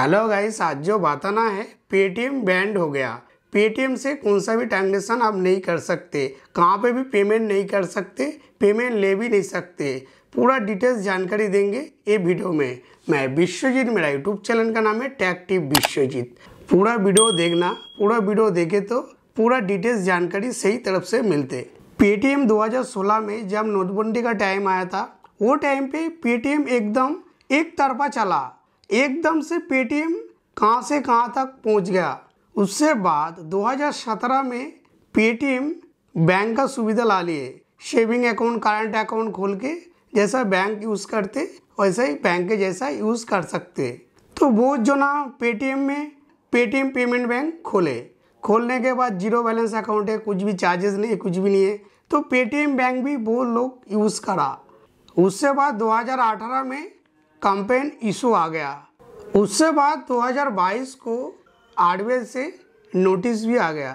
hello guys आज जो बताना है पेटीएम बैंड हो गया पेटीएम से कौन सा भी ट्रांजेक्शन आप नहीं कर सकते कहाँ पे भी पेमेंट नहीं कर सकते पेमेंट ले भी नहीं सकते पूरा डिटेल्स जानकारी देंगे ये वीडियो में मैं विश्वजीत मेरा यूट्यूब चैनल का नाम है टैग टिप विश्वजीत पूरा वीडियो देखना पूरा वीडियो देखे तो पूरा डिटेल्स जानकारी सही तरफ से मिलते पेटीएम दो में जब नोटबंदी का टाइम आया था वो टाइम पे पेटीएम एकदम एक तरफा चला एकदम से पेटीएम कहाँ से कहाँ तक पहुँच गया उससे बाद 2017 में पेटीएम बैंक का सुविधा ला लिए सेविंग अकाउंट करंट अकाउंट खोल के जैसा बैंक यूज़ करते वैसा ही बैंक के जैसा यूज़ कर सकते तो वो जो ना पेटीएम में पेटीएम पेमेंट बैंक खोले खोलने के बाद जीरो बैलेंस अकाउंट है कुछ भी चार्जेस नहीं कुछ भी नहीं है तो पेटीएम बैंक भी वो लोग यूज़ करा उससे बाद 2018 में कंपेन इशू आ गया उससे बाद 2022 को आरबीआई से नोटिस भी आ गया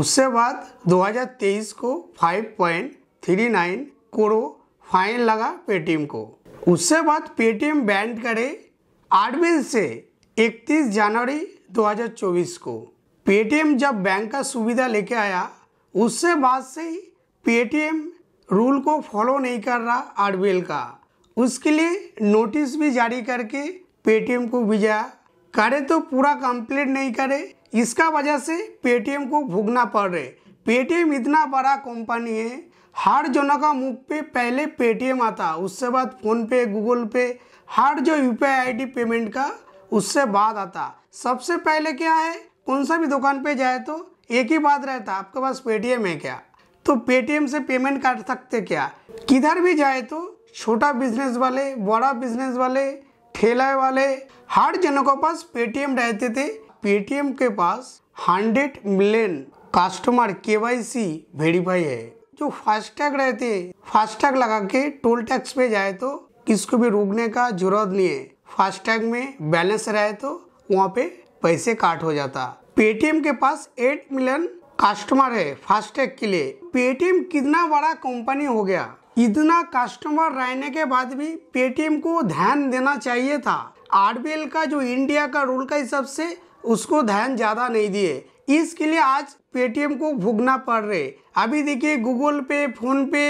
उससे बाद 2023 को 5.39 करोड़ फाइन लगा पेटीएम को उससे बाद पेटीएम बैंड करे आरबीआई से 31 जनवरी 2024 को पेटीएम जब बैंक का सुविधा लेके आया उससे बाद से ही पेटीएम रूल को फॉलो नहीं कर रहा आरबीएल का उसके लिए नोटिस भी जारी करके पेटीएम को भेजा करे तो पूरा कंप्लीट नहीं करे इसका वजह से पेटीएम को भुगना पड़ रहे पेटीएम इतना बड़ा कंपनी है हर जनों का मुख पे पहले पेटीएम आता उससे बाद फ़ोनपे गूगल पे हर जो यू पी पेमेंट का उससे बाद आता सबसे पहले क्या है कौन सा भी दुकान पे जाए तो एक ही बात रहता आपके पास पेटीएम है क्या तो पेटीएम से पेमेंट कर सकते क्या किधर भी जाए तो छोटा बिजनेस वाले बड़ा बिजनेस वाले ठेला वाले हर जनों के पास पेटीएम रहते थे पेटीएम के पास हंड्रेड मिलियन कस्टमर सी वेरीफाई है जो फास्टैग रहते हैं फास्टैग लगा के टोल टैक्स पे जाए तो किसको भी रोकने का जरूरत नहीं है फास्टैग में बैलेंस रहे तो वहाँ पे पैसे काट हो जाता पेटीएम के पास 8 मिलियन कस्टमर है फास्टैग के लिए पेटीएम कितना बड़ा कंपनी हो गया इतना कस्टमर रहने के बाद भी पेटीएम को ध्यान देना चाहिए था आर का जो इंडिया का रूल का हिसाब से उसको ध्यान ज़्यादा नहीं दिए इसके लिए आज पेटीएम को भुगना पड़ रहे अभी देखिए गूगल पे फोन पे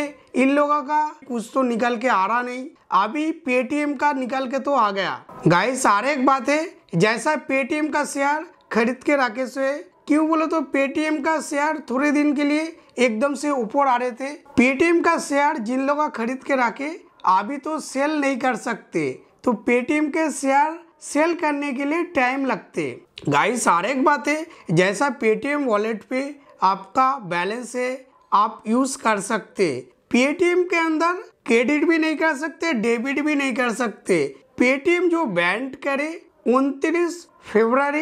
इन लोगों का कुछ तो निकल के आ रहा नहीं अभी पेटीएम का निकल के तो आ गया गाइस सारे एक बात है जैसा पेटीएम का शेयर खरीद के राकेश हुए क्यों बोले तो पेटीएम का शेयर थोड़े दिन के लिए एकदम से ऊपर आ रहे थे पेटीएम का शेयर जिन लोग खरीद के रखे अभी तो सेल नहीं कर सकते तो पेटीएम के शेयर सेल करने के लिए टाइम लगते गाइस सारे एक बात है जैसा पेटीएम वॉलेट पे आपका बैलेंस है आप यूज कर सकते पेटीएम के अंदर क्रेडिट भी नहीं कर सकते डेबिट भी नहीं कर सकते पेटीएम जो बैंड करे उनतीस हजार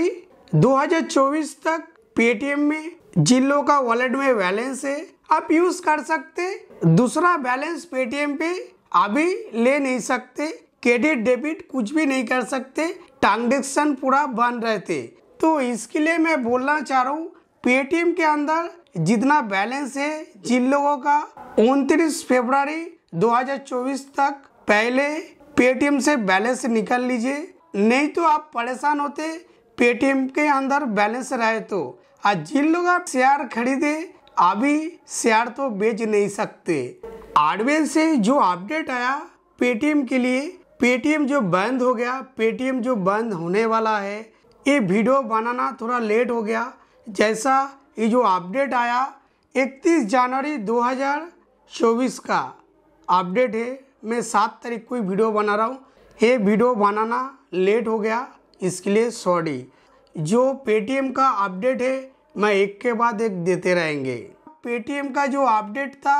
2024 तक पेटीएम में जिन लोगों का वॉलेट में बैलेंस है आप यूज कर सकते दूसरा बैलेंस पेटीएम पे अभी ले नहीं सकते क्रेडिट डेबिट कुछ भी नहीं कर सकते ट्रांजेक्शन पूरा बंद रहते तो इसके लिए मैं बोलना चाह रहा हूँ पेटीएम के अंदर जितना बैलेंस है जिन लोगों का उनतीस हजार 2024 तक पहले पेटीएम से बैलेंस निकाल लीजिए नहीं तो आप परेशान होते पेटीएम के अंदर बैलेंस रहे तो आज जिन लोग आप शेयर खरीदे अभी शेयर तो बेच नहीं सकते आरबीएल से जो अपडेट आया पेटीएम के लिए पेटीएम जो बंद हो गया पेटीएम जो बंद होने वाला है ये वीडियो बनाना थोड़ा लेट हो गया जैसा ये जो अपडेट आया 31 जनवरी 2024 का अपडेट है मैं सात तारीख को ही वीडियो बना रहा हूँ ये वीडियो बनाना लेट हो गया इसके लिए सॉरी जो पेटीएम का अपडेट है मैं एक के बाद एक देते रहेंगे पेटीएम का जो अपडेट था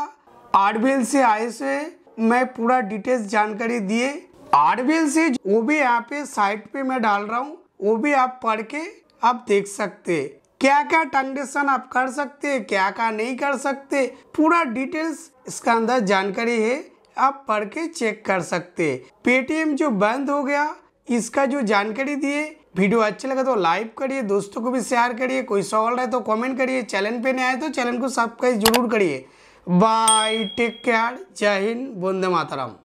आर से आए से मैं पूरा डिटेल्स जानकारी दिए आर से वो भी यहाँ पे साइट पे मैं डाल रहा हूँ वो भी आप पढ़ के आप देख सकते क्या क्या ट्रांजेक्शन आप कर सकते क्या क्या नहीं कर सकते पूरा डिटेल्स इसका अंदर जानकारी है आप पढ़ के चेक कर सकते पेटीएम जो बंद हो गया इसका जो जानकारी दिए वीडियो अच्छा लगा तो लाइक करिए दोस्तों को भी शेयर करिए कोई सवाल रहे तो कमेंट करिए चैनल पे नहीं आए तो चैनल को सब्सक्राइब जरूर करिए बाय टेक केयर जय हिंद बंदे मातरम